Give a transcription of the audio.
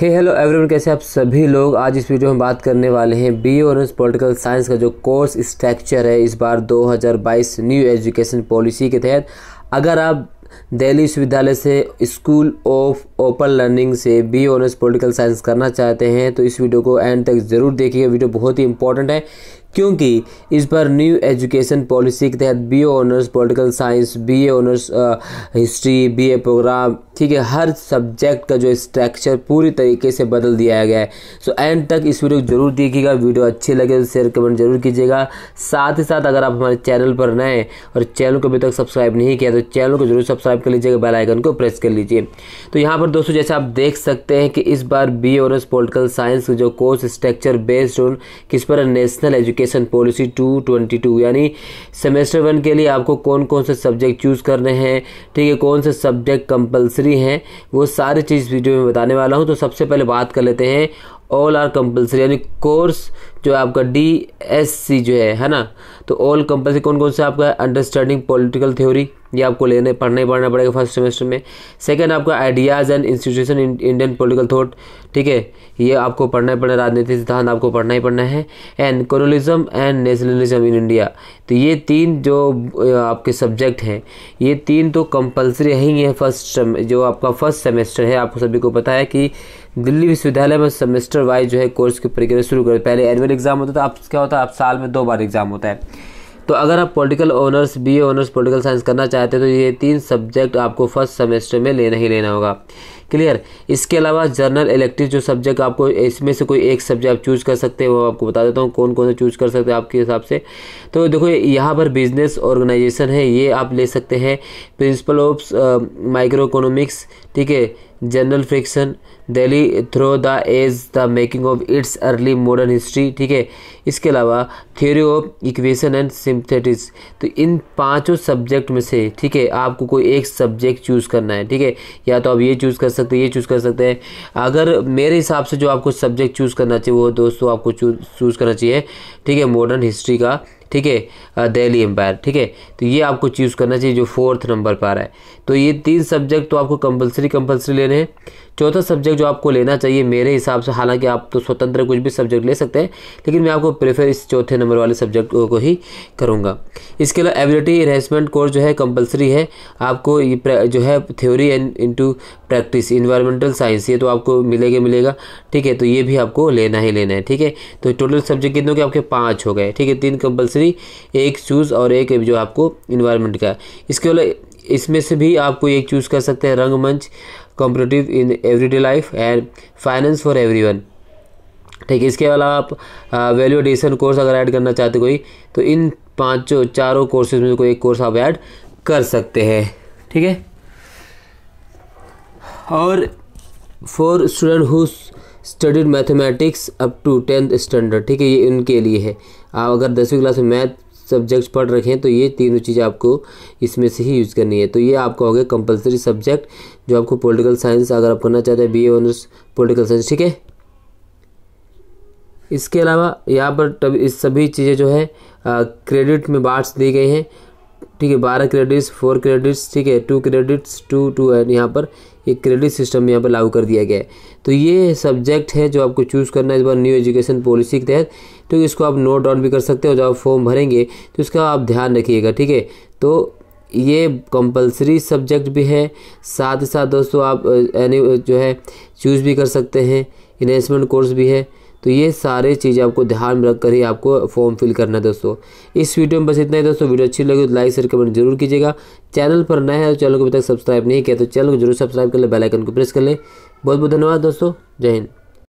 हे hello everyone कैसे आप सभी लोग आज इस वीडियो में बात करने वाले हैं बी ऑनर्स पॉलिटिकल साइंस का जो कोर्स स्ट्रक्चर है इस बार 2022 न्यू एजुकेशन पॉलिसी के तहत अगर आप दिल्ली विश्वविद्यालय से स्कूल ऑफ ओपन लर्निंग से बी ऑनर्स पॉलिटिकल साइंस करना चाहते हैं तो इस वीडियो को एंड तक ज़रूर देखिए वीडियो बहुत ही इंपॉर्टेंट है क्योंकि इस पर न्यू एजुकेशन पॉलिसी के तहत B honours political science B A honours history B A programme ठीक है हर सब्जेक्ट का जो स्ट्रक्चर पूरी तरीके से बदल दिया गया है सो एंड तक इस वीडियो को जरूर देखिएगा वीडियो अच्छी लगे तो शेयर कमेंट जरूर कीजिएगा साथ ही साथ अगर आप हमारे चैनल पर नए और चैनल को अभी तक सब्सक्राइब नहीं किया तो चैनल को जरूर सब्सक्राइब कर लीजिएगा बेल आइकन को प्रेस कर लीजिए तो यहाँ पर दोस्तों जैसे आप देख सकते हैं कि इस बार बी ऑनर्स पोलिटिकल साइंस जो कोर्स स्ट्रक्चर बेस्ड ऑन किस पर national education education policy two twenty two यानी सेमेस्टर वन के लिए आपको कौन कौन से सब्जेक्ट चूज़ करने हैं ठीक है कौन से सब्जेक्ट कंपलसरी हैं वो सारी चीज़ वीडियो में बताने वाला हूँ तो सबसे पहले बात कर लेते हैं ऑल आर कंपलसरी यानी कोर्स जो आपका डी एस सी जो है है ना तो ऑल कंपलसरी कौन कौन सा आपका अंडरस्टैंडिंग पॉलिटिकल थ्योरी ये आपको लेने पढ़ने पढ़ना पड़ेगा फर्स्ट सेमेस्टर में सेकेंड आपका ideas and institution Indian political thought ठीक है ये आपको पढ़ना ही पड़ना राजनीति सिद्धांत आपको पढ़ना ही पढ़ना है and colonialism and nationalism in India तो ये तीन जो आपके सब्जेक्ट हैं ये तीन तो कंपलसरी ही है फर्स्ट जो आपका फर्स्ट सेमेस्टर है आपको सभी को पता है कि दिल्ली विश्वविद्यालय में सेमेस्टर सेमेस्टर वाइज जो है कोर्स की प्रक्रिया शुरू करें पहले एनुअल एग्ज़ाम होता था अब तो क्या होता है अब साल में दो बार एग्ज़ाम होता है तो अगर आप political honours B honours political science करना चाहते हैं तो ये तीन सब्जेक्ट आपको फर्स्ट सेमेस्टर में लेना ही लेना होगा क्लियर इसके अलावा जर्नल इलेक्टिव जो सब्जेक्ट आपको इसमें से कोई एक सब्जेक्ट आप चूज़ कर सकते हैं वो आपको बता देता हूँ कौन कौन सा चूज़ कर सकते हैं आपके हिसाब से तो देखो यहाँ पर बिजनेस ऑर्गेनाइजेशन है ये आप ले सकते हैं प्रिंसिपल ऑफ माइक्रो इकोनॉमिक्स ठीक है general friction Delhi through the ages the making of its early modern history ठीक है इसके अलावा theory of equation and synthetics तो इन पांचों सब्जेक्ट में से ठीक है आपको कोई एक सब्जेक्ट चूज़ करना है ठीक है या तो आप ये चूज़ कर सकते हैं ये चूज़ कर सकते हैं अगर मेरे हिसाब से जो आपको सब्जेक्ट चूज़ करना चाहिए वो दोस्तों आपको चूज़ करना चाहिए ठीक है मॉडर्न हिस्ट्री का ठीक है दिल्ली एम्पायर ठीक है तो ये आपको चूज़ करना चाहिए जो फोर्थ नंबर पर आ रहा है तो ये तीन सब्जेक्ट तो आपको कंपलसरी कंपलसरी लेने हैं चौथा सब्जेक्ट जो आपको लेना चाहिए मेरे हिसाब से हालांकि आप तो स्वतंत्र कुछ भी सब्जेक्ट ले सकते हैं लेकिन मैं आपको प्रेफर इस चौथे नंबर वाले सब्जेक्ट को ही करूँगा इसके अलावा एबिलिटी इन्हेंसमेंट कोर्स जो है कंपलसरी है आपको ये जो है theory and into practice environmental science ये तो आपको मिलेगा मिलेगा ठीक है तो ये भी आपको लेना ही लेना है ठीक है तो टोटल सब्जेक्ट कितने के आपके पाँच हो गए ठीक है तीन कंपल्सरी एक्सेसरी एक चूज़ और एक जो आपको इन्वायरमेंट का इसके अलावा इसमें से भी आपको एक चूज़ कर सकते हैं रंगमंच competitive in everyday life and finance for everyone ठीक है इसके अलावा आप वैल्यू एडिशन कोर्स अगर ऐड करना चाहते कोई तो इन पाँचों चारों कोर्सेज में कोई एक कोर्स आप ऐड कर सकते हैं ठीक है और for student who studied mathematics up to tenth standard ठीक है ये उनके लिए है आप अगर दसवीं क्लास में मैथ सब्जेक्ट पढ़ रखे हैं तो ये तीनों चीज़ें आपको इसमें से ही यूज़ करनी है तो ये आपका हो गया कंपलसरी सब्जेक्ट जो आपको पॉलिटिकल साइंस अगर आप करना चाहते हैं B honours honours political science ठीक है इसके अलावा यहाँ पर तब इस सभी चीज़ें जो है क्रेडिट में बार्ट्स दी गई हैं ठीक है बारह क्रेडिट्स फोर क्रेडिट्स ठीक है two credits two two and यहाँ पर एक क्रेडिट सिस्टम यहाँ पर लागू कर दिया गया है तो ये सब्जेक्ट है जो आपको चूज़ करना है इस बार न्यू एजुकेशन पॉलिसी के तहत तो इसको आप नोट डाउन भी कर सकते हो जब आप फॉर्म भरेंगे तो इसका आप ध्यान रखिएगा ठीक है तो ये कंपलसरी सब्जेक्ट भी है साथ ही साथ दोस्तों आप जो है चूज़ भी कर सकते हैं इन्हेंसमेंट कोर्स भी है तो ये सारे चीज़ें आपको ध्यान में रखकर ही आपको फॉर्म फिल करना है दोस्तों इस वीडियो में बस इतना ही दोस्तों वीडियो अच्छी लगी तो लाइक शेयर कमेंट जरूर कीजिएगा चैनल पर नए हैं तो चैनल को अभी तक सब्सक्राइब नहीं किया तो चैनल को जरूर सब्सक्राइब कर ले बेलाइकन को प्रेस कर लें बहुत बहुत धन्यवाद दोस्तों जय हिंद